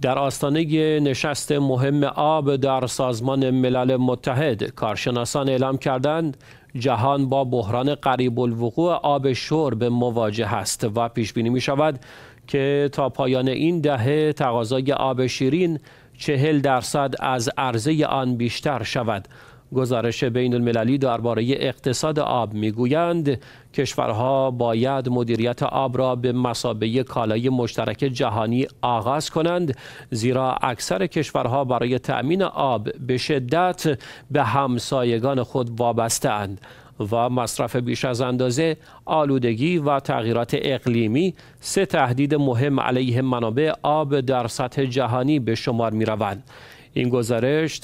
در آستانه نشست مهم آب در سازمان ملل متحد کارشناسان اعلام کردند جهان با بحران قریب الوقوع آب شور به مواجه است و پیش بینی می شود که تا پایان این دهه تقاضای آب شیرین چهل درصد از عرضه آن بیشتر شود گزارش بین المللی درباره اقتصاد آب میگویند کشورها باید مدیریت آب را به مسابقه کالای مشترک جهانی آغاز کنند زیرا اکثر کشورها برای تأمین آب به شدت به همسایگان خود اند و مصرف بیش از اندازه، آلودگی و تغییرات اقلیمی سه تهدید مهم علیه منابع آب در سطح جهانی به شمار می روند. این گزارش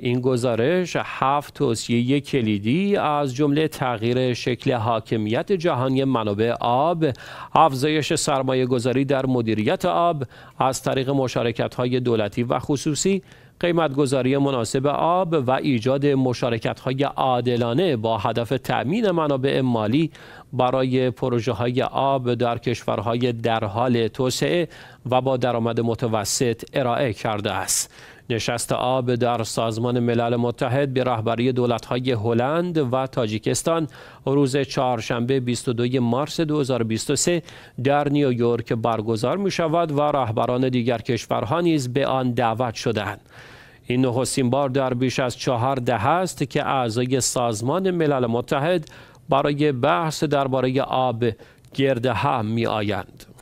این گزارش هفت توصیه کلیدی از جمله تغییر شکل حاکمیت جهانی منابع آب، افزایش سرمایه گذاری در مدیریت آب از طریق مشارکت های دولتی و خصوصی، قیمتگذاری مناسب آب و ایجاد مشارکت های عادلانه با هدف تأمین منابع مالی برای پروژه های آب در کشورهای در حال توسعه و با درآمد متوسط ارائه کرده است. نشست آب در سازمان ملل متحد به رهبری دولت‌های هلند و تاجیکستان روز چهارشنبه 22 مارس 2023 در نیویورک برگزار می شود و رهبران دیگر کشورها نیز به آن دعوت شدند. این نخستین بار در بیش از چهار دهه است که اعضای سازمان ملل متحد برای بحث درباره آب گرد هم می آیند.